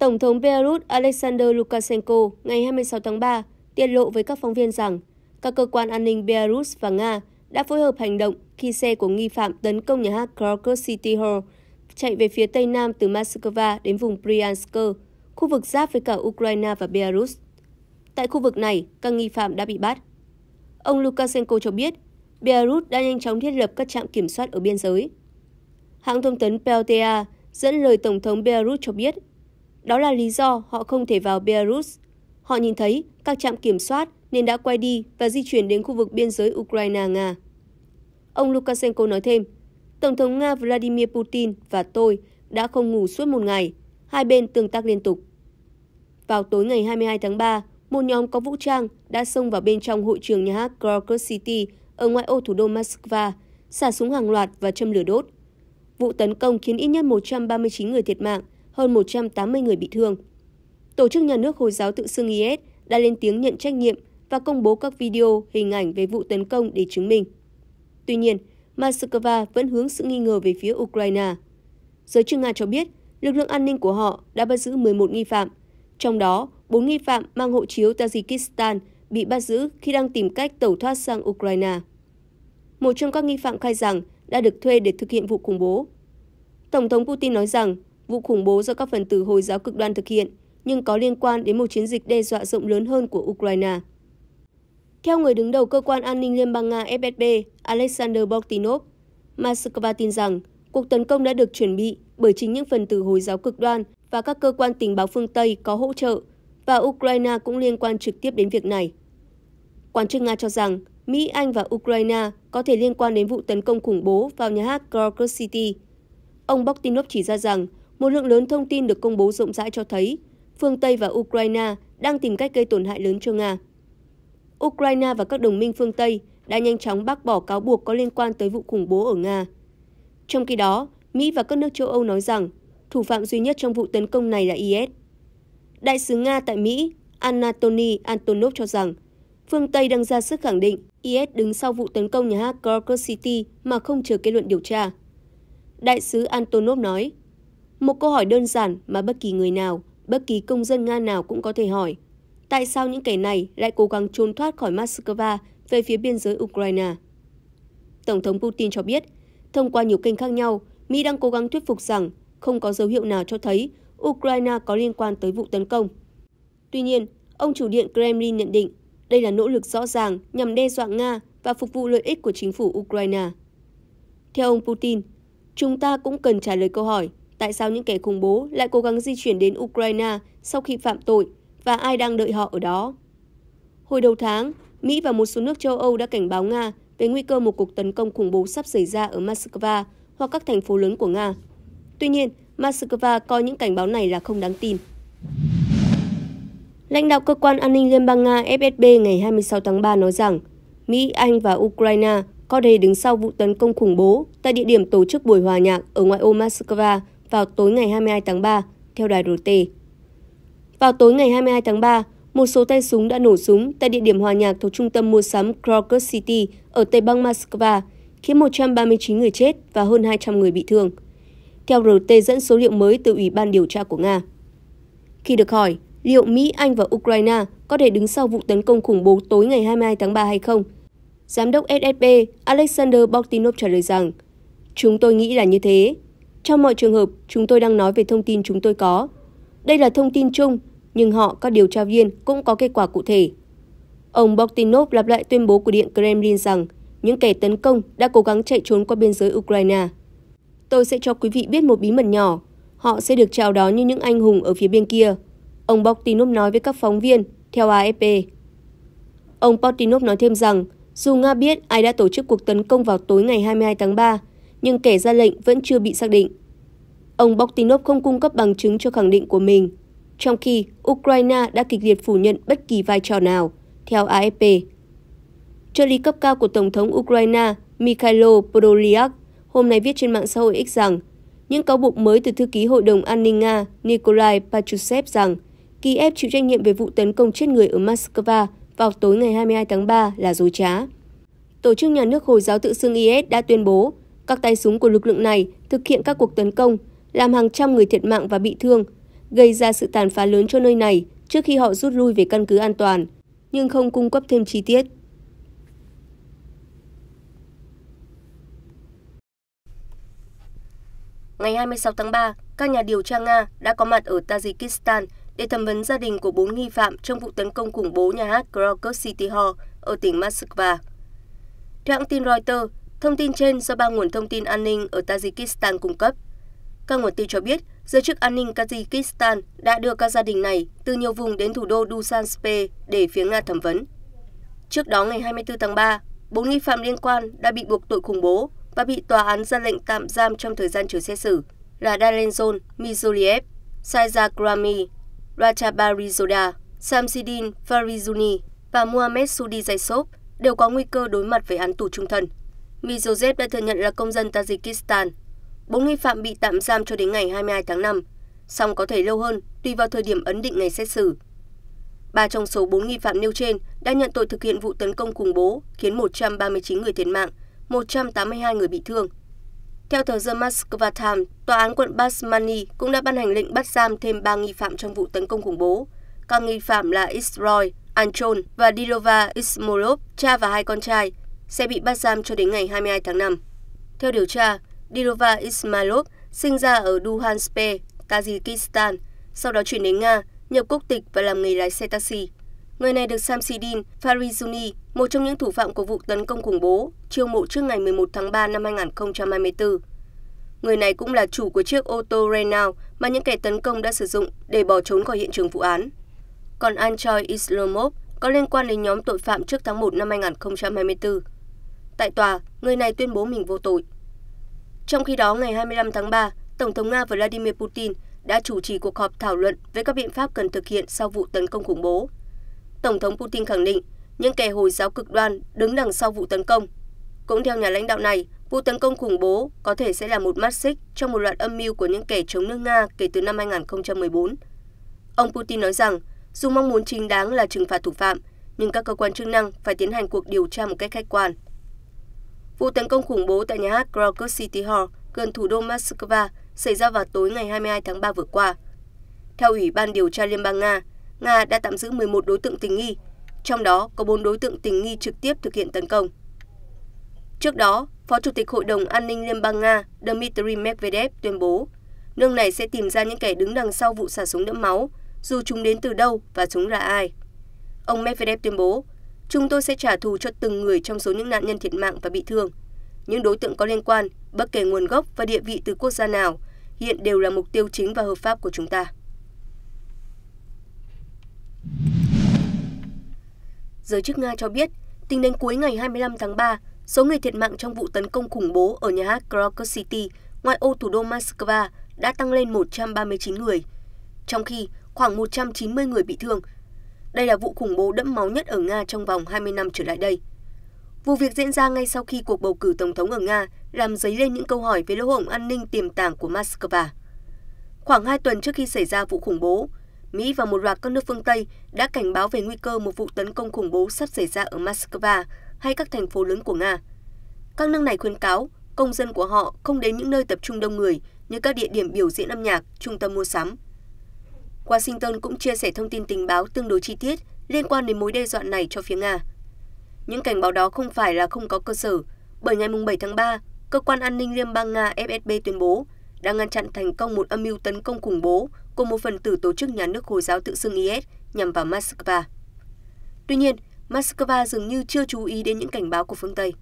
Tổng thống Belarus Alexander Lukashenko ngày 26 tháng 3 tiết lộ với các phóng viên rằng các cơ quan an ninh Belarus và Nga đã phối hợp hành động khi xe của nghi phạm tấn công nhà hát Krakow City Hall chạy về phía tây nam từ Moscow đến vùng Bryansk, khu vực giáp với cả Ukraine và Belarus. Tại khu vực này, các nghi phạm đã bị bắt. Ông Lukashenko cho biết, Belarus đã nhanh chóng thiết lập các trạm kiểm soát ở biên giới. Hãng thông tấn PLTA dẫn lời Tổng thống Belarus cho biết đó là lý do họ không thể vào Belarus. Họ nhìn thấy các trạm kiểm soát nên đã quay đi và di chuyển đến khu vực biên giới Ukraine-Nga. Ông Lukashenko nói thêm, Tổng thống Nga Vladimir Putin và tôi đã không ngủ suốt một ngày, hai bên tương tác liên tục. Vào tối ngày 22 tháng 3, một nhóm có vũ trang đã xông vào bên trong hội trường nhà hát Krakow City ở ngoại ô thủ đô Moscow, xả súng hàng loạt và châm lửa đốt. Vụ tấn công khiến ít nhất 139 người thiệt mạng hơn 180 người bị thương. Tổ chức nhà nước Hồi giáo tự xưng IS đã lên tiếng nhận trách nhiệm và công bố các video, hình ảnh về vụ tấn công để chứng minh. Tuy nhiên, Moscow vẫn hướng sự nghi ngờ về phía Ukraine. Giới chức Nga cho biết, lực lượng an ninh của họ đã bắt giữ 11 nghi phạm, trong đó 4 nghi phạm mang hộ chiếu Tajikistan bị bắt giữ khi đang tìm cách tẩu thoát sang Ukraine. Một trong các nghi phạm khai rằng đã được thuê để thực hiện vụ khủng bố. Tổng thống Putin nói rằng vụ khủng bố do các phần tử Hồi giáo cực đoan thực hiện, nhưng có liên quan đến một chiến dịch đe dọa rộng lớn hơn của Ukraine. Theo người đứng đầu cơ quan an ninh Liên bang Nga FSB, Alexander Bortinov, Moscow tin rằng cuộc tấn công đã được chuẩn bị bởi chính những phần tử Hồi giáo cực đoan và các cơ quan tình báo phương Tây có hỗ trợ, và Ukraine cũng liên quan trực tiếp đến việc này. Quan chức Nga cho rằng Mỹ, Anh và Ukraine có thể liên quan đến vụ tấn công khủng bố vào nhà hát Krakow City. Ông Boktinov chỉ ra rằng một lượng lớn thông tin được công bố rộng rãi cho thấy phương Tây và Ukraine đang tìm cách gây tổn hại lớn cho Nga. Ukraine và các đồng minh phương Tây đã nhanh chóng bác bỏ cáo buộc có liên quan tới vụ khủng bố ở Nga. Trong khi đó, Mỹ và các nước châu Âu nói rằng thủ phạm duy nhất trong vụ tấn công này là IS. Đại sứ Nga tại Mỹ Anatoly Antonov cho rằng phương Tây đang ra sức khẳng định IS đứng sau vụ tấn công nhà hát Crocus City mà không chờ kết luận điều tra. Đại sứ Antonov nói, một câu hỏi đơn giản mà bất kỳ người nào, bất kỳ công dân Nga nào cũng có thể hỏi. Tại sao những kẻ này lại cố gắng trốn thoát khỏi Moscow về phía biên giới Ukraine? Tổng thống Putin cho biết, thông qua nhiều kênh khác nhau, Mỹ đang cố gắng thuyết phục rằng không có dấu hiệu nào cho thấy Ukraine có liên quan tới vụ tấn công. Tuy nhiên, ông chủ điện Kremlin nhận định đây là nỗ lực rõ ràng nhằm đe dọa Nga và phục vụ lợi ích của chính phủ Ukraine. Theo ông Putin, chúng ta cũng cần trả lời câu hỏi tại sao những kẻ khủng bố lại cố gắng di chuyển đến Ukraine sau khi phạm tội và ai đang đợi họ ở đó. Hồi đầu tháng, Mỹ và một số nước châu Âu đã cảnh báo Nga về nguy cơ một cuộc tấn công khủng bố sắp xảy ra ở Moscow hoặc các thành phố lớn của Nga. Tuy nhiên, Moscow coi những cảnh báo này là không đáng tin. Lãnh đạo cơ quan an ninh Liên bang Nga FSB ngày 26 tháng 3 nói rằng Mỹ, Anh và Ukraine có thể đứng sau vụ tấn công khủng bố tại địa điểm tổ chức buổi hòa nhạc ở ngoại ô Moscow vào tối ngày 22 tháng 3, theo đài RT. Vào tối ngày 22 tháng 3, một số tay súng đã nổ súng tại địa điểm hòa nhạc thuộc trung tâm mua sắm Krokus City ở Tây Bang Moscow, khiến 139 người chết và hơn 200 người bị thương. Theo RT dẫn số liệu mới từ Ủy ban điều tra của Nga. Khi được hỏi liệu Mỹ, Anh và Ukraine có thể đứng sau vụ tấn công khủng bố tối ngày 22 tháng 3 hay không, Giám đốc SSB Alexander Bogdanov trả lời rằng, Chúng tôi nghĩ là như thế, trong mọi trường hợp, chúng tôi đang nói về thông tin chúng tôi có. Đây là thông tin chung, nhưng họ, các điều tra viên, cũng có kết quả cụ thể. Ông Boktinov lặp lại tuyên bố của Điện Kremlin rằng những kẻ tấn công đã cố gắng chạy trốn qua biên giới Ukraine. Tôi sẽ cho quý vị biết một bí mật nhỏ. Họ sẽ được chào đón như những anh hùng ở phía bên kia. Ông Boktinov nói với các phóng viên, theo AFP. Ông Boktinov nói thêm rằng, dù Nga biết ai đã tổ chức cuộc tấn công vào tối ngày 22 tháng 3, nhưng kẻ ra lệnh vẫn chưa bị xác định. Ông Boktinov không cung cấp bằng chứng cho khẳng định của mình, trong khi Ukraine đã kịch liệt phủ nhận bất kỳ vai trò nào, theo AFP. Trợ lý cấp cao của Tổng thống Ukraine Mikhailo Podolyak hôm nay viết trên mạng xã hội X rằng những cáo buộc mới từ thư ký Hội đồng An ninh Nga Nikolai Patrushev rằng Kiev chịu trách nhiệm về vụ tấn công chết người ở Moscow vào tối ngày 22 tháng 3 là dối trá. Tổ chức nhà nước Hồi giáo tự xưng IS đã tuyên bố các tay súng của lực lượng này thực hiện các cuộc tấn công, làm hàng trăm người thiệt mạng và bị thương, gây ra sự tàn phá lớn cho nơi này trước khi họ rút lui về căn cứ an toàn, nhưng không cung cấp thêm chi tiết. Ngày 26 tháng 3, các nhà điều tra Nga đã có mặt ở Tajikistan để thẩm vấn gia đình của bốn nghi phạm trong vụ tấn công khủng bố nhà hát Krakow City Hall ở tỉnh Moscow. Theo hãng tin Reuters, Thông tin trên do ba nguồn thông tin an ninh ở Tajikistan cung cấp. Các nguồn tin cho biết, giới chức an ninh Tajikistan đã đưa các gia đình này từ nhiều vùng đến thủ đô Dushanbe để phía Nga thẩm vấn. Trước đó ngày 24 tháng 3, bốn nghi phạm liên quan đã bị buộc tội khủng bố và bị tòa án ra lệnh tạm giam trong thời gian chờ xét xử là Darenzon Mizuliev, Saiza Grami, Rajabarizoda, Samsidin Farizuni và Mohamed Sudi Zaisov đều có nguy cơ đối mặt với án tù trung thân mizojev đã thừa nhận là công dân tajikistan bốn nghi phạm bị tạm giam cho đến ngày 22 tháng năm song có thể lâu hơn tùy vào thời điểm ấn định ngày xét xử ba trong số bốn nghi phạm nêu trên đã nhận tội thực hiện vụ tấn công khủng bố khiến 139 người thiệt mạng 182 người bị thương theo tờ The Moscow Times, tòa án quận Basmani cũng đã ban hành lệnh bắt giam thêm ba nghi phạm trong vụ tấn công khủng bố. Các nghi phạm là Isroy, Anchon và Dilova Ismolov, cha và hai con trai, sẽ bị bắt giam cho đến ngày 22 tháng 5. Theo điều tra, Dilova Ismailov sinh ra ở Duhansk, Tajikistan, sau đó chuyển đến Nga, nhập quốc tịch và làm nghề lái xe taxi. Người này được Samsidin Farizuni, một trong những thủ phạm của vụ tấn công khủng bố, chiêu mộ trước ngày 11 tháng 3 năm 2024. Người này cũng là chủ của chiếc ô tô Renault mà những kẻ tấn công đã sử dụng để bỏ trốn khỏi hiện trường vụ án. Còn Anchoy Islomov có liên quan đến nhóm tội phạm trước tháng 1 năm 2024. Tại tòa, người này tuyên bố mình vô tội. Trong khi đó, ngày 25 tháng 3, Tổng thống Nga Vladimir Putin đã chủ trì cuộc họp thảo luận về các biện pháp cần thực hiện sau vụ tấn công khủng bố. Tổng thống Putin khẳng định những kẻ Hồi giáo cực đoan đứng đằng sau vụ tấn công. Cũng theo nhà lãnh đạo này, vụ tấn công khủng bố có thể sẽ là một mắt xích trong một loạt âm mưu của những kẻ chống nước Nga kể từ năm 2014. Ông Putin nói rằng, dù mong muốn chính đáng là trừng phạt thủ phạm, nhưng các cơ quan chức năng phải tiến hành cuộc điều tra một cách khách quan vụ tấn công khủng bố tại nhà hát krokus city hall gần thủ đô moscow xảy ra vào tối ngày 22 tháng 3 vừa qua theo ủy ban điều tra liên bang nga nga đã tạm giữ 11 đối tượng tình nghi trong đó có 4 đối tượng tình nghi trực tiếp thực hiện tấn công trước đó phó chủ tịch hội đồng an ninh liên bang nga dmitry medvedev tuyên bố nước này sẽ tìm ra những kẻ đứng đằng sau vụ xả súng đẫm máu dù chúng đến từ đâu và chúng là ai ông medvedev tuyên bố chúng tôi sẽ trả thù cho từng người trong số những nạn nhân thiệt mạng và bị thương. Những đối tượng có liên quan, bất kể nguồn gốc và địa vị từ quốc gia nào, hiện đều là mục tiêu chính và hợp pháp của chúng ta. Giới chức Nga cho biết, tính đến cuối ngày 25 tháng 3, số người thiệt mạng trong vụ tấn công khủng bố ở nhà hát Krakow City, ngoại ô thủ đô Moscow, đã tăng lên 139 người, trong khi khoảng 190 người bị thương đây là vụ khủng bố đẫm máu nhất ở Nga trong vòng 20 năm trở lại đây. Vụ việc diễn ra ngay sau khi cuộc bầu cử tổng thống ở Nga làm dấy lên những câu hỏi về lỗ hổng an ninh tiềm tàng của Moscow. Khoảng 2 tuần trước khi xảy ra vụ khủng bố, Mỹ và một loạt các nước phương Tây đã cảnh báo về nguy cơ một vụ tấn công khủng bố sắp xảy ra ở Moscow hay các thành phố lớn của Nga. Các nước này khuyên cáo công dân của họ không đến những nơi tập trung đông người như các địa điểm biểu diễn âm nhạc, trung tâm mua sắm washington cũng chia sẻ thông tin tình báo tương đối chi tiết liên quan đến mối đe dọa này cho phía nga những cảnh báo đó không phải là không có cơ sở bởi ngày 7 tháng 3, cơ quan an ninh liên bang Nga FSB tuyên bố đã ngăn chặn thành công một âm mưu tấn công khủng bố của một phần tử tổ chức nhà nước Hồi giáo tự xưng IS nhằm vào Moscow. Tuy nhiên, Moscow dường như chưa chú ý đến những cảnh báo của phương Tây.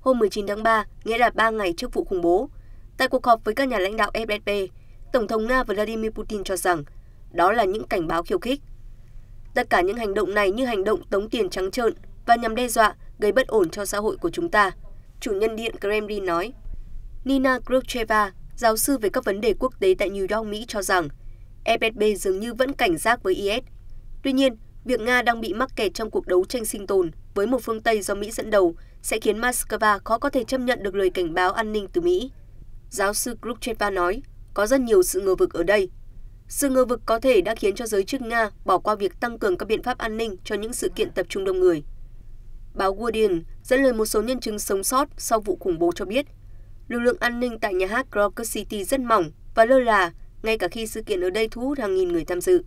Hôm 19 tháng 3, nghĩa là 3 ngày trước vụ khủng bố, tại cuộc họp với các nhà lãnh đạo FSB, Tổng thống Nga Vladimir Putin cho rằng đó là những cảnh báo khiêu khích. Tất cả những hành động này như hành động tống tiền trắng trợn và nhằm đe dọa gây bất ổn cho xã hội của chúng ta, chủ nhân điện Kremlin nói. Nina Grucheva, giáo sư về các vấn đề quốc tế tại New York, Mỹ cho rằng FSB dường như vẫn cảnh giác với IS. Tuy nhiên, việc Nga đang bị mắc kẹt trong cuộc đấu tranh sinh tồn với một phương Tây do Mỹ dẫn đầu sẽ khiến Moscow khó có thể chấp nhận được lời cảnh báo an ninh từ Mỹ. Giáo sư Grucheva nói, có rất nhiều sự ngờ vực ở đây, sự ngờ vực có thể đã khiến cho giới chức nga bỏ qua việc tăng cường các biện pháp an ninh cho những sự kiện tập trung đông người báo guardian dẫn lời một số nhân chứng sống sót sau vụ khủng bố cho biết lực lượng an ninh tại nhà hát krokus city rất mỏng và lơ là ngay cả khi sự kiện ở đây thu hút hàng nghìn người tham dự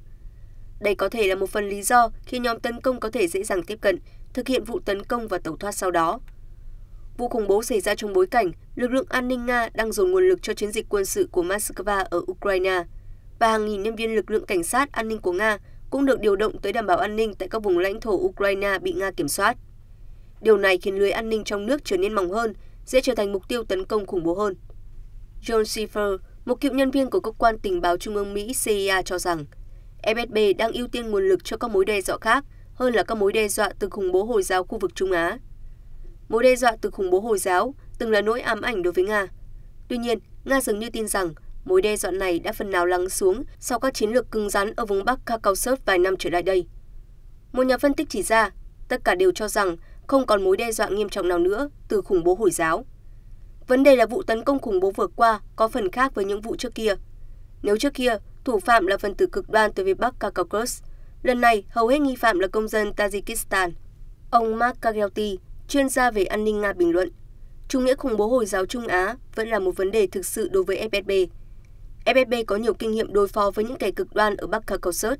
đây có thể là một phần lý do khi nhóm tấn công có thể dễ dàng tiếp cận thực hiện vụ tấn công và tẩu thoát sau đó vụ khủng bố xảy ra trong bối cảnh lực lượng an ninh nga đang dồn nguồn lực cho chiến dịch quân sự của moscow ở ukraine và hàng nghìn nhân viên lực lượng cảnh sát an ninh của nga cũng được điều động tới đảm bảo an ninh tại các vùng lãnh thổ ukraine bị nga kiểm soát điều này khiến lưới an ninh trong nước trở nên mỏng hơn dễ trở thành mục tiêu tấn công khủng bố hơn john seifer một cựu nhân viên của cơ quan tình báo trung ương mỹ cia cho rằng fsb đang ưu tiên nguồn lực cho các mối đe dọa khác hơn là các mối đe dọa từ khủng bố hồi giáo khu vực trung á mối đe dọa từ khủng bố hồi giáo từng là nỗi ám ảnh đối với nga tuy nhiên nga dường như tin rằng mối đe dọa này đã phần nào lắng xuống sau các chiến lược cứng rắn ở vùng Bắc Caucasus vài năm trở lại đây. Một nhà phân tích chỉ ra, tất cả đều cho rằng không còn mối đe dọa nghiêm trọng nào nữa từ khủng bố Hồi giáo. Vấn đề là vụ tấn công khủng bố vừa qua có phần khác với những vụ trước kia. Nếu trước kia, thủ phạm là phần tử cực đoan từ phía Bắc Caucasus, lần này hầu hết nghi phạm là công dân Tajikistan. Ông Mark Kagelty, chuyên gia về an ninh Nga bình luận, chủ nghĩa khủng bố Hồi giáo Trung Á vẫn là một vấn đề thực sự đối với FSB, fsb có nhiều kinh nghiệm đối phó với những kẻ cực đoan ở bắc kakosot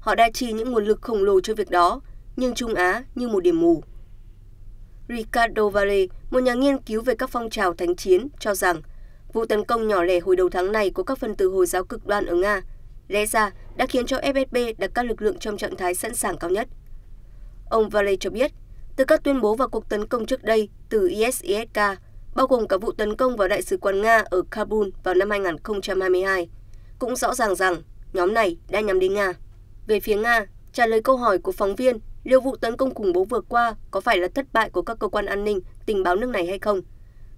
họ đã chi những nguồn lực khổng lồ cho việc đó nhưng trung á như một điểm mù ricardo vare một nhà nghiên cứu về các phong trào thánh chiến cho rằng vụ tấn công nhỏ lẻ hồi đầu tháng này của các phần tử hồi giáo cực đoan ở nga lẽ ra đã khiến cho fsb đặt các lực lượng trong trạng thái sẵn sàng cao nhất ông vare cho biết từ các tuyên bố và cuộc tấn công trước đây từ isisk bao gồm cả vụ tấn công vào đại sứ quán Nga ở Kabul vào năm 2022, cũng rõ ràng rằng nhóm này đã nhắm đến Nga. Về phía Nga, trả lời câu hỏi của phóng viên liệu vụ tấn công khủng bố vừa qua có phải là thất bại của các cơ quan an ninh tình báo nước này hay không,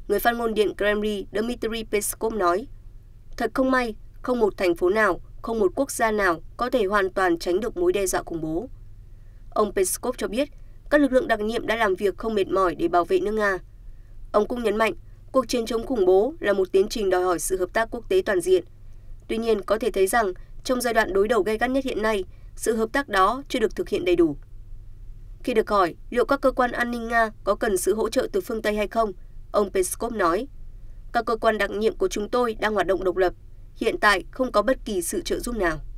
người phát ngôn Điện Kremlin Dmitry Peskov nói, Thật không may, không một thành phố nào, không một quốc gia nào có thể hoàn toàn tránh được mối đe dọa khủng bố. Ông Peskov cho biết, các lực lượng đặc nhiệm đã làm việc không mệt mỏi để bảo vệ nước Nga, ông cũng nhấn mạnh cuộc chiến chống khủng bố là một tiến trình đòi hỏi sự hợp tác quốc tế toàn diện tuy nhiên có thể thấy rằng trong giai đoạn đối đầu gây gắt nhất hiện nay sự hợp tác đó chưa được thực hiện đầy đủ khi được hỏi liệu các cơ quan an ninh nga có cần sự hỗ trợ từ phương tây hay không ông peskov nói các cơ quan đặc nhiệm của chúng tôi đang hoạt động độc lập hiện tại không có bất kỳ sự trợ giúp nào